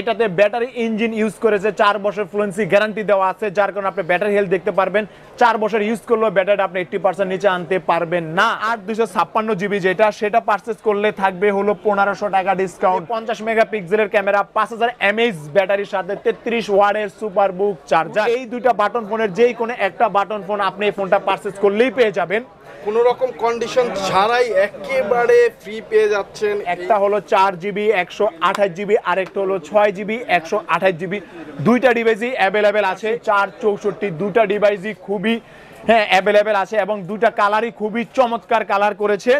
এটাতে battery engine use করেছে চার বছর ফ্লুয়েন্সি গ্যারান্টি দেওয়া আছে যার কারণে আপনি ব্যাটারি হেলথ দেখতে পারবেন চার বছর ইউজ করলেও ব্যাটারি আপনি এইটটি পার্সেন্ট নিচে আনতে পারবেন না আর দুশো ছাপ্পান্ন জিবি যেটা সেটা পার্চেস করলে থাকবে হলো পনেরোশো টাকা ডিসকাউন্ট পঞ্চাশ মেগাপিক্সেলের ক্যামেরা পাঁচ হাজার এমএইচ ব্যাটারির সাথে তেত্রিশ ওয়ার্ডের সুপার বুক চার্জার এই দুইটা বাটন ফোনের যেই কোনো একটা বাটন ফোন আপনি এই ফোনটা পার্চেস করলেই পেয়ে যাবেন কোনো রকম কন্ডিশন ছাড়াই একেবারে ফ্রি পেয়ে যাচ্ছেন একটা হলো চার জিবি একশো আঠাশ জিবি আরেকটা হলো ছয় জিবি একশো আঠাশ জিবি দুইটা ডিভাইসই অ্যাভেলেবেল আছে চার চৌষট্টি দুটা ডিভাইসই খুবই হ্যাঁ অ্যাভেলেবেল আছে এবং দুটা কালারই খুবই চমৎকার কালার করেছে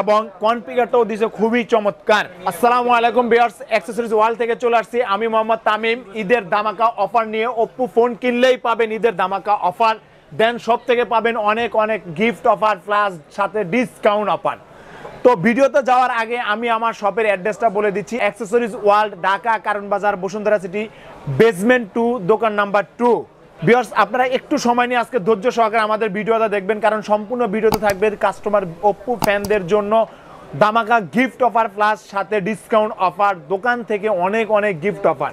এবং কনফিগারটাও দিছে খুবই চমৎকার আসসালামু আলাইকুম বিয়ার্স অ্যাক্সেসরিজ ওয়াল থেকে চলে আসছি আমি মোহাম্মদ তামিম ঈদের দামাকা অফার নিয়ে ওপ্পো ফোন কিনলেই পাবেন ঈদের দামাকা অফার দেন সব থেকে পাবেন অনেক অনেক গিফট অফার প্লাস সাথে ডিসকাউন্ট অফার তো ভিডিওতে যাওয়ার আগে আমি আমার শপের অ্যাড্রেসটা বলে দিচ্ছি accessories world Dhaka Karwan Bazar Bashundhara city basement two দোকান নাম্বার টু বিয়ার্স আপনারা একটু সময় নিয়ে আজকে ধৈর্য সহকারে আমাদের ভিডিওটা দেখবেন কারণ সম্পূর্ণ ভিডিওতে থাকবে কাস্টমার অপু ফ্যানদের জন্য দামাকা গিফট অফার প্লাস সাথে ডিসকাউন্ট অফার দোকান থেকে অনেক অনেক গিফট অফার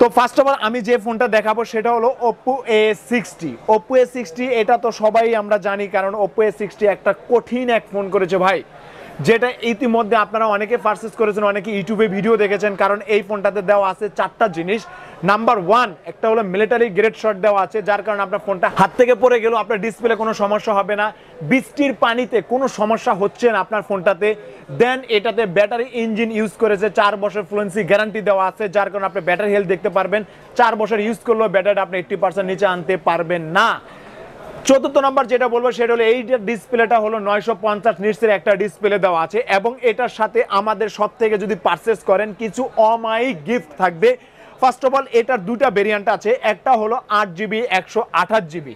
তো ফার্স্ট অফ অল আমি যে ফোনটা দেখাবো সেটা হলো Oppo A sixty Oppo A sixty এটা তো সবাই আমরা জানি কারণ ওপো এ সিক্সটি একটা কঠিন এক ফোন করেছে ভাই যেটা ইতিমধ্যে আপনারা অনেকে পার্সেস করেছেন অনেকে ইউটিউবে ভিডিও দেখেছেন কারণ এই ফোনটাতে দেওয়া আছে চারটা জিনিস নাম্বার ওয়ান একটা হলো মিলিটারি গ্রেড শট দেওয়া আছে যার কারণে আপনার ফোনটা হাত থেকে পড়ে গেলেও আপনার ডিসপ্লে কোনো সমস্যা হবে না বৃষ্টির পানিতে কোনো সমস্যা হচ্ছে না আপনার ফোনটাতে দেন এটাতে ব্যাটারি ইঞ্জিন ইউজ করেছে চার বছর ফ্লুয়েন্সি গ্যারান্টি দেওয়া আছে যার কারণে আপনি ব্যাটারি হেলথ দেখতে পারবেন চার বছর ইউজ করলেও ব্যাটারি আপনি এইট্টি পার্সেন্ট নিচে আনতে পারবেন না চতুর্থ নম্বর যেটা বলবো সেটা হলো এই ডিসপ্লেটা হলো নয়শো পঞ্চাশ নিটসের একটা ডিসপ্লে দেওয়া আছে এবং এটার সাথে আমাদের সব থেকে যদি পারচেস করেন কিছু অমায়িক গিফট থাকবে ফার্স্ট অফ অল এটার দুটা ভেরিয়েন্ট আছে একটা হলো আট জিবি একশো আঠাশ জিবি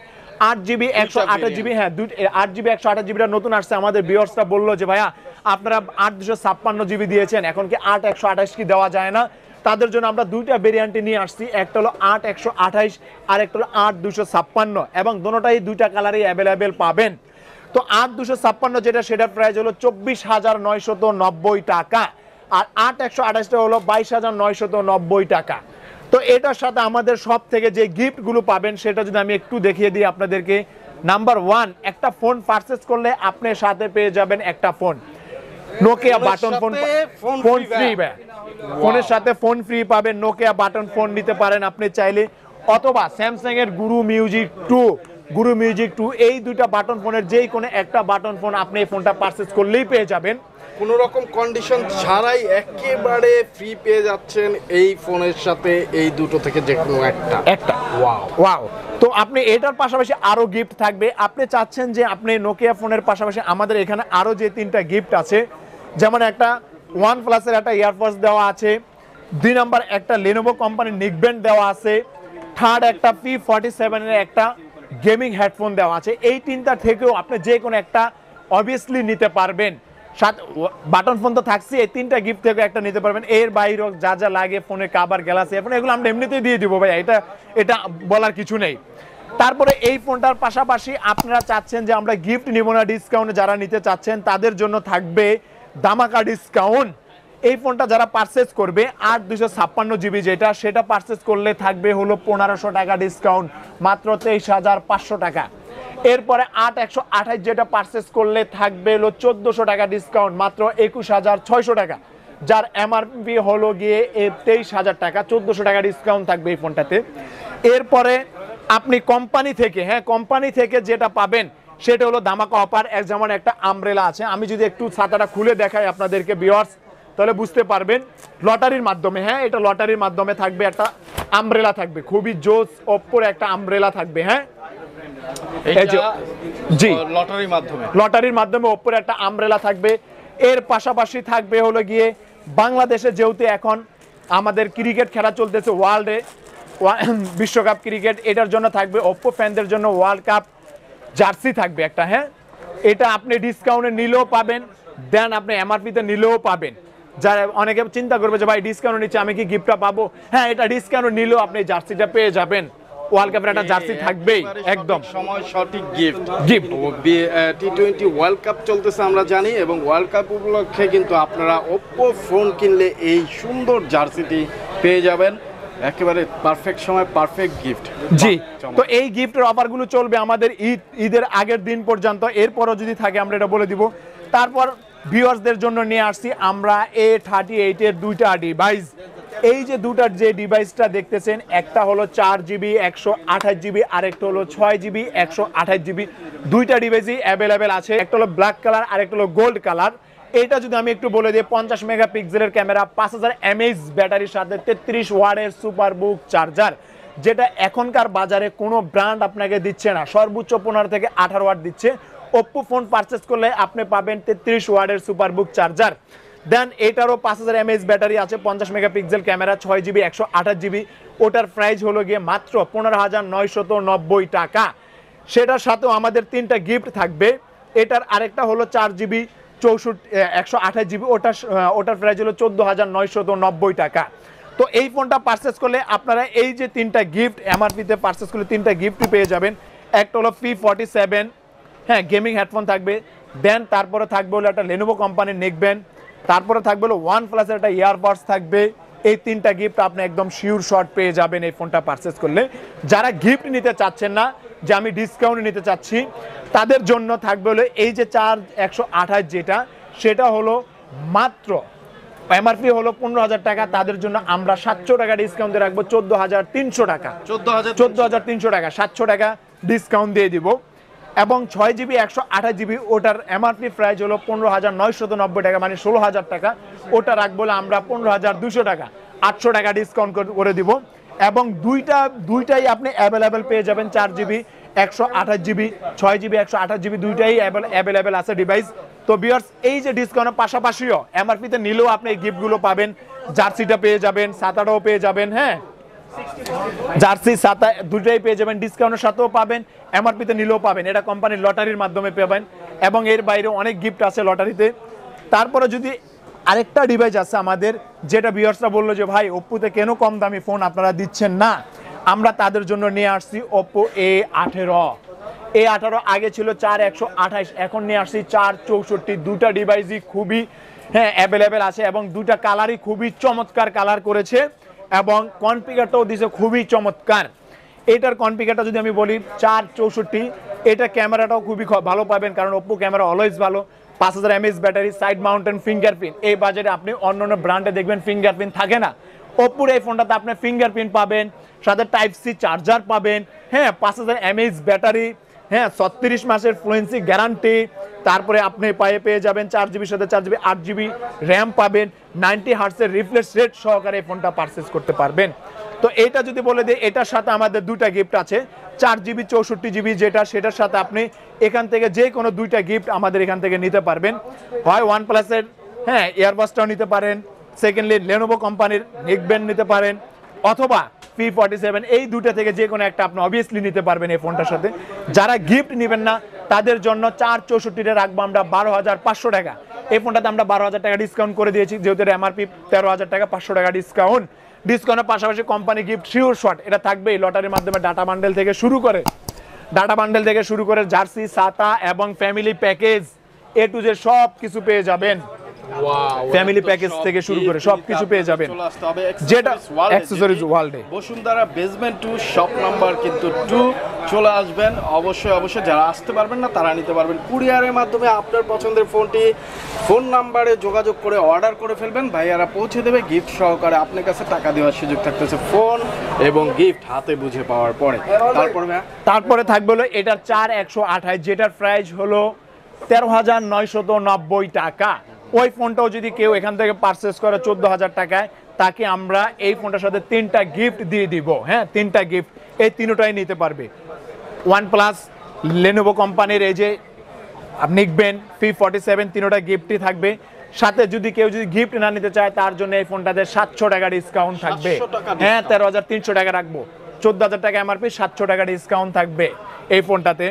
আট জিবি একশো আঠাশ জিবি হ্যাঁ দুই আট জিবি একশো আঠাশ জিবিটা নতুন আসছে আমাদের বিয়র্সটা বললো যে ভাইয়া আপনারা আট দুশো ছাপ্পান্ন জিবি দিয়েছেন এখন কি আট একশো আঠাশ কি দেওয়া যায় না তাদের জন্য আমরা দুইটা ভেরিয়ান্টে নিয়ে আসছি একটা হলো আট একশো আঠাইশ আর একটা হলো আট দুশো ছাপ্পান্ন এবং দুটাই দুইটা কালারই অ্যাভেলেবেল পাবেন তো আট দুশো ছাপ্পান্ন যেটা সেটার প্রাইস হলো চব্বিশ হাজার নয়শত নব্বই টাকা আর আট একশো আঠাশটা হলো বাইশ হাজার নয়শত নব্বই টাকা তো এটার সাথে আমাদের সব থেকে যে গিফটগুলো পাবেন সেটা যদি আমি একটু দেখিয়ে দিই আপনাদেরকে নাম্বার ওয়ান একটা ফোন পারচেস করলে আপনি সাথে পেয়ে যাবেন একটা phone Nokia button phone phone free ফোনের সাথে ফোন ফ্রি পাবেন নোকিয়া বাটন ফোন নিতে পারেন আপনি চাইলে অথবা স্যামসাং এর Guru music two Guru music two এই দুইটা বাটন ফোনের যেই কোনো একটা বাটন ফোন আপনি এই ফোনটা পারচেস করলেই পেয়ে যাবেন কোনোরকম রকম কন্ডিশন ছাড়াই একেবারে ফ্রি পেয়ে যাচ্ছেন এই ফোনের সাথে এই দুটো থেকে যে কোনো একটা একটা ওয়াও ওয়াও তো আপনি এটার পাশাপাশি আরও গিফট থাকবে আপনি চাচ্ছেন যে আপনি নোকিয়া ফোনের পাশাপাশি আমাদের এখানে আরও যে তিনটা গিফট আছে যেমন একটা ওয়ান প্লাসের একটা ইয়ারফোর্স দেওয়া আছে দুই নাম্বার একটা লেনোভো কোম্পানির নিকব্যান্ড দেওয়া আছে থার্ড একটা পি ফর্টি সেভেনের একটা গেমিং হেডফোন দেওয়া আছে এই তিনটা থেকেও আপনি যে কোনো একটা অবভিয়াসলি নিতে পারবেন সাত বাটন ফোন তো থাকছি এই তিনটা গিফট থেকে একটা নিতে পারবেন এর বাইরেও যা যা লাগে ফোনে কাবার গ্যালাস এখন এগুলো আমরা এমনিতেই দিয়ে দিব ভাই এটা এটা বলার কিছু নেই তারপরে এই ফোনটার পাশাপাশি আপনারা চাচ্ছেন যে আমরা গিফট নিব না ডিসকাউন্টে যারা নিতে চাচ্ছেন তাদের জন্য থাকবে দামাকা ডিসকাউন্ট এই ফোনটা যারা পারচেস করবে আট দুশো ছাপ্পান্ন জিবি যেটা সেটা পারচেস করলে থাকবে হলো পনেরোশো টাকা ডিসকাউন্ট মাত্র তেইশ হাজার পাঁচশো টাকা এরপরে আট একশো আঠাশ যেটা পারচেস করলে থাকবে হলো চোদ্দোশো টাকা ডিসকাউন্ট মাত্র একুশ হাজার ছয়শো টাকা যার এমআরপি হলো গিয়ে এ তেইশ হাজার টাকা চোদ্দোশো টাকা ডিসকাউন্ট থাকবে এই ফোনটাতে এরপরে আপনি কোম্পানি থেকে হ্যাঁ কোম্পানি থেকে যেটা পাবেন সেটা হলো দামাকা অপার এক যেমন একটা আমব্রেলা আছে আমি যদি একটু ছাতাটা খুলে দেখাই আপনাদেরকে বিয়ার্স তাহলে বুঝতে পারবেন লটারির মাধ্যমে হ্যাঁ এটা লটারির মাধ্যমে থাকবে একটা আমব্রেলা থাকবে খুবই জোস অপ্পর একটা আমব্রেলা থাকবে হ্যাঁ জি লটারির মাধ্যমে লটারির মাধ্যমে ওপরে একটা আমব্রেলা থাকবে এর পাশাপাশি থাকবে হলো গিয়ে বাংলাদেশে যেহেতু এখন আমাদের ক্রিকেট খেলা চলতেছে ওয়ার্ল্ডে বিশ্বকাপ ক্রিকেট এটার জন্য থাকবে ওপ্পো ফ্যানদের জন্য ওয়ার্ল্ড কাপ জার্সি থাকবে একটা হ্যাঁ এটা আপনি ডিসকাউন্টে নিলেও পাবেন দেন আপনি এমআরপিতে নিলেও পাবেন যারা অনেকে চিন্তা করবে যে ভাই ডিসকাউন্ট নিচ্ছে আমি কি গিফটটা পাবো হ্যাঁ এটা ডিসকাউন্ট নিলেও আপনি জার্সিটা পেয়ে যাবেন ওয়ার্ল্ড কাপের একটা জার্সি থাকবেই একদম সময় সঠিক gift gift T twenty world cup চলতেছে আমরা জানি এবং ওয়ার্ল্ড কাপ উপলক্ষে কিন্তু আপনারা ওপ্পো ফোন কিনলে এই সুন্দর জার্সিটি পেয়ে যাবেন একেবারে পারফেক্ট সময় পারফেক্ট গিফট জি তো এই গিফটের অফারগুলো চলবে আমাদের ঈদ ঈদের আগের দিন পর্যন্ত এরপরও যদি থাকে আমরা এটা বলে দিব তারপর ভিউয়ার্সদের জন্য নিয়ে আসছি আমরা এ থার্টি এইটের দুইটা ডিভাইস এই যে দুটার যে ডিভাইসটা দেখতেছেন একটা হলো চার জিবি একশো আঠাশ জিবি আরেকটা হলো ছয় জিবি একশো আঠাশ জিবি দুইটা ডিভাইসই অ্যাভেলেবেল আছে একটা হলো ব্ল্যাক কালার আরেকটা হলো গোল্ড কালার এটা যদি আমি একটু বলে দিই পঞ্চাশ মেগাপিক্সেলের ক্যামেরা পাঁচ হাজার এমএইচ ব্যাটারির সাথে তেত্রিশ ওয়ার্ডের সুপার বুক চার্জার যেটা এখনকার বাজারে কোনো ব্র্যান্ড আপনাকে দিচ্ছে না সর্বোচ্চ পনেরো থেকে আঠারো ওয়ার্ড দিচ্ছে ওপ্পো ফোন পারচেস করলে আপনি পাবেন তেত্রিশ ওয়ার্ডের সুপার বুক চার্জার দেন এটারও পাঁচ হাজার এমএইচ ব্যাটারি আছে পঞ্চাশ মেগাপিক্সেল ক্যামেরা ছয় জিবি একশো আঠাশ জিবি ওটার প্রাইস হলো গিয়ে মাত্র পনেরো হাজার নয়শত নব্বই টাকা সেটার সাথেও আমাদের তিনটা গিফট থাকবে এটার আরেকটা হলো চার জিবি চৌষট্টি একশো আঠাশ জিবি ওটা ওটার প্রাইস হলো চোদ্দো হাজার নয়শো নব্বই টাকা তো এই ফোনটা পারচেস করলে আপনারা এই যে তিনটা গিফট এমআরপিতে পারচেস করলে তিনটা গিফটই পেয়ে যাবেন একটা হলো পি ফর্টি সেভেন হ্যাঁ গেমিং হেডফোন থাকবে দেন তারপরে থাকবে হলো একটা লেনোভো কোম্পানির নেকব্যান্ড তারপরে থাকবে হলো ওয়ান প্লাসের একটা ইয়ারবাডস থাকবে এই তিনটা গিফট আপনি একদম শিওর শট পেয়ে যাবেন এই ফোনটা পারচেস করলে যারা গিফট নিতে চাচ্ছেন না যে আমি ডিসকাউন্ট নিতে চাচ্ছি তাদের জন্য থাকবে হলো এই যে চার্জ একশো যেটা সেটা হলো মাত্র এমআরপি হলো পনেরো হাজার টাকা তাদের জন্য আমরা সাতশো টাকা ডিসকাউন্ট দিয়ে রাখবো চোদ্দ হাজার তিনশো টাকা চোদ্দ হাজার তিনশো টাকা সাতশো টাকা ডিসকাউন্ট দিয়ে দিব এবং ছয় জিবি একশো আঠাশ জিবি ওটার এমআরপি প্রাইস হলো পনেরো হাজার নয়শত নব্বই টাকা মানে ষোলো হাজার টাকা ওটা রাখবো আমরা পনেরো হাজার দুশো টাকা আটশো টাকা ডিসকাউন্ট করে দিব এবং দুইটা দুইটাই আপনি অ্যাভেলেবেল পেয়ে যাবেন চার জিবি একশো আঠাশ জিবি ছয় জিবি একশো আঠাশ জিবি দুইটাই অ্যাভেলেবেল আছে ডিভাইস তো বিয়ার্স এই যে ডিসকাউন্টের পাশাপাশিও এমআরপিতে নিলেও আপনি এই গিফটগুলো পাবেন জার্সিটা পেয়ে যাবেন সাতাটাও পেয়ে যাবেন হ্যাঁ জার্সি সাতা দুটাই পেয়ে যাবেন ডিসকাউন্টের সাথেও পাবেন এমআরপিতে নিলেও পাবেন এটা কোম্পানির লটারির মাধ্যমে পাবেন এবং এর বাইরে অনেক গিফট আছে লটারিতে তারপরে যদি আরেকটা ডিভাইস আছে আমাদের যেটা বিয়ার্সরা বললো যে ভাই ওপ্পোতে কেন কম দামি ফোন আপনারা দিচ্ছেন না আমরা তাদের জন্য নিয়ে আসছি ওপ্পো এ আঠেরো এ আঠারো আগে ছিল চার একশো আঠাইশ এখন নিয়ে আসছি চার চৌষট্টি দুটা ডিভাইসই খুবই হ্যাঁ অ্যাভেলেবেল আছে এবং দুটা কালারই খুবই চমৎকার কালার করেছে এবং কনফিগারটাও দিছে খুবই চমৎকার এটার কনফিগারটা যদি আমি বলি চার চৌষট্টি এটা ক্যামেরাটাও খুবই ভালো পাবেন কারণ ওপ্পো ক্যামেরা অলওয়েজ ভালো পাঁচ হাজার এমএস ব্যাটারি সাইড মাউন্টেন ফিঙ্গারপ্রিন্ট এই আপনি অন্য অন্য ব্র্যান্ডে দেখবেন ফিঙ্গারপ্রিন্ট থাকে না এই ফোনটাতে আপনি ফিঙ্গারপ্রিন্ট পাবেন সাথে টাইপ সি চার্জার পাবেন হ্যাঁ পাঁচ হাজার এমএইচ ব্যাটারি হ্যাঁ ছত্রিশ মাসের ফ্লুয়েন্সি গ্যারান্টি তারপরে আপনি পায়ে পেয়ে যাবেন চার জিবির সাথে চার জিবি আট জিবি র্যাম পাবেন নাইনটি হার্টসের রিফ্রেশ রেট সহকারে এই ফোনটা পারচেস করতে পারবেন তো এটা যদি বলে দিই এটার সাথে আমাদের দুটা গিফট আছে চার জিবি চৌষট্টি জিবি যেটা সেটার সাথে আপনি এখান থেকে যে কোনো দুইটা গিফট আমাদের এখান থেকে নিতে পারবেন হয় ওয়ান প্লাসের হ্যাঁ এয়ারবাসটাও নিতে পারেন সেকেন্ডলি লেনোভো কোম্পানির নেকব্যান্ড নিতে পারেন অথবা পি ফর্টি সেভেন এই দুটো থেকে যে কোনো একটা আপনি অবভিয়াসলি নিতে পারবেন এই ফোনটার সাথে যারা গিফট নেবেন না তাদের জন্য চার চৌষট্টিটা রাখবো আমরা বারো হাজার পাঁচশো টাকা এই ফোনটাতে আমরা বারো হাজার টাকা ডিসকাউন্ট করে দিয়েছি যেহেতু এমআরপি তেরো হাজার টাকা পাঁচশো টাকা ডিসকাউন্ট ডিসকাউন্টের পাশাপাশি কোম্পানি গিফট শিওর শট এটা থাকবেই লটারির মাধ্যমে ডাটা বান্ডেল থেকে শুরু করে ডাটা বান্ডেল থেকে শুরু করে জার্সি সাতা এবং family package A to Z সব কিছু পেয়ে যাবেন ফ্যামিলি প্যাকেজ থেকে শুরু করে সবকিছু পেয়ে যাবেন যেটা অ্যাক্সেসরিজ ওয়ার্ল্ডে Bashundhara basement two shop number কিন্তু টু চলে আসবেন অবশ্যই অবশ্যই যারা আসতে পারবেন না তারা নিতে পারবেন কুরিয়ারের মাধ্যমে আপনার পছন্দের ফোনটি ফোন নাম্বারে যোগাযোগ করে অর্ডার করে ফেলবেন ভাইয়ারা পৌঁছে দেবে গিফট সহকারে আপনার কাছে টাকা দেওয়ার সুযোগ থাকতেছে ফোন এবং গিফট হাতে বুঝে পাওয়ার পরে হ্যাঁ, তারপরে তারপরে থাকবে হলো এটার চার একশো আঠাশ যেটার প্রাইস হলো তেরো হাজার নয়শত নব্বই টাকা ওই ফোনটাও যদি কেউ এখান থেকে পারচেস করে চোদ্দ হাজার টাকায় তাকে আমরা এই ফোনটার সাথে তিনটা গিফট দিয়ে দিব হ্যাঁ তিনটা গিফট এই তিনটাই নিতে পারবে ওয়ান প্লাস লেনোভো কোম্পানির এই যে নিখবেন ফি ফর্টি সেভেন তিনটা গিফটই থাকবে সাথে যদি কেউ যদি গিফট না নিতে চায় তার জন্য এই ফোনটাতে সাতশো টাকা ডিসকাউন্ট থাকবে হ্যাঁ তেরো হাজার তিনশো টাকা রাখবো চোদ্দ হাজার টাকা এমআরপি সাতশো টাকা ডিসকাউন্ট থাকবে এই ফোনটাতে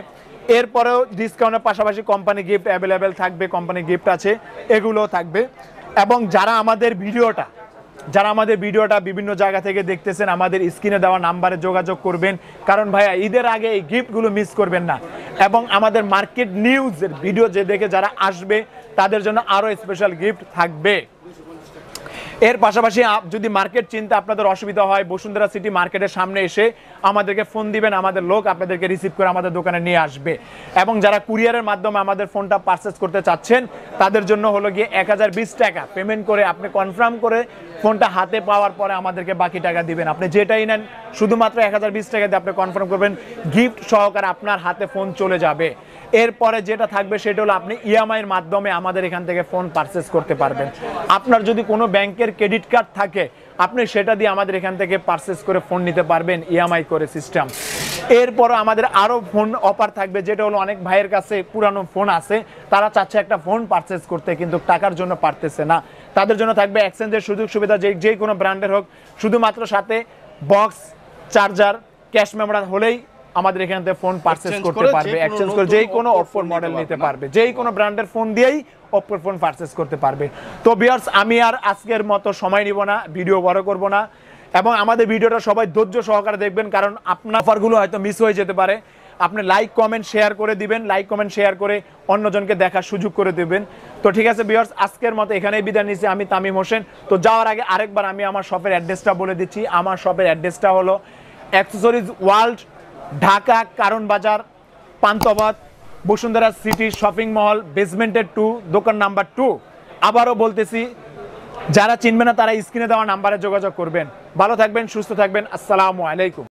এরপরেও ডিসকাউন্টের পাশাপাশি কোম্পানি গিফট অ্যাভেলেবেল থাকবে কোম্পানি গিফট আছে এগুলোও থাকবে এবং যারা আমাদের ভিডিওটা যারা আমাদের ভিডিওটা বিভিন্ন জায়গা থেকে দেখতেছেন আমাদের স্ক্রিনে দেওয়া নাম্বারে যোগাযোগ করবেন কারণ ভাইয়া ঈদের আগে এই গিফটগুলো মিস করবেন না এবং আমাদের মার্কেট নিউজের ভিডিও যে দেখে যারা আসবে তাদের জন্য আরও স্পেশাল গিফট থাকবে এর পাশাপাশি যদি মার্কেট চিনতে আপনাদের অসুবিধা হয় বসুন্ধরা সিটি মার্কেটের সামনে এসে আমাদেরকে ফোন দিবেন আমাদের লোক আপনাদেরকে রিসিভ করে আমাদের দোকানে নিয়ে আসবে এবং যারা কুরিয়ারের মাধ্যমে আমাদের ফোনটা পারচেস করতে চাচ্ছেন তাদের জন্য হলো গিয়ে এক টাকা পেমেন্ট করে আপনি কনফার্ম করে ফোনটা হাতে পাওয়ার পরে আমাদেরকে বাকি টাকা দিবেন আপনি যেটাই নেন শুধুমাত্র এক টাকা দিয়ে আপনি কনফার্ম করবেন গিফট সহকারে আপনার হাতে ফোন চলে যাবে এরপরে যেটা থাকবে সেটা হলো আপনি ইএমআইয়ের e মাধ্যমে আমাদের এখান থেকে ফোন পারচেস করতে পারবেন আপনার যদি কোনো ব্যাংকের ক্রেডিট কার্ড থাকে আপনি সেটা দিয়ে আমাদের এখান থেকে পারচেস করে ফোন নিতে পারবেন ইএমআই e করে সিস্টেম এরপর আমাদের আরও ফোন অফার থাকবে যেটা হলো অনেক ভাইয়ের কাছে পুরানো ফোন আছে তারা চাচ্ছে একটা ফোন পারচেস করতে কিন্তু টাকার জন্য পারতেছে না তাদের জন্য থাকবে এক্সচেঞ্জের সুযোগ সুবিধা যে যে কোনো ব্র্যান্ডের হোক শুধুমাত্র সাথে বক্স চার্জার ক্যাশ মেমোরা হলেই আমাদের এখান থেকে ফোন পারচেজ করতে পারবে এক্সচেঞ্জ করে যে কোনো অপোর মডেল নিতে পারবে যে কোনো ব্র্যান্ডের ফোন দিয়েই অপোর ফোন পারচেজ করতে পারবে তো বিয়ার্স আমি আর আজকের মতো সময় নিব না ভিডিও বড় করব না এবং আমাদের ভিডিওটা সবাই ধৈর্য সহকারে দেখবেন কারণ আপনার অফারগুলো হয়তো মিস হয়ে যেতে পারে আপনি লাইক কমেন্ট শেয়ার করে দিবেন লাইক কমেন্ট শেয়ার করে অন্যজনকে দেখার সুযোগ করে দেবেন তো ঠিক আছে বিয়ার্স আজকের মতো এখানেই বিদায় নিচ্ছি আমি তামিম হোসেন তো যাওয়ার আগে আরেকবার আমি আমার শপের অ্যাড্রেসটা বলে দিচ্ছি আমার শপের অ্যাড্রেসটা হলো accessories world Dhaka Karwan Bazar Panthapath Bashundhara city shopping mall বেসমেন্টের টু দোকান নাম্বার টু আবারও বলতেছি যারা চিনবে না তারা স্ক্রিনে দেওয়া নাম্বারে যোগাযোগ করবেন ভালো থাকবেন সুস্থ থাকবেন আসসালামু আলাইকুম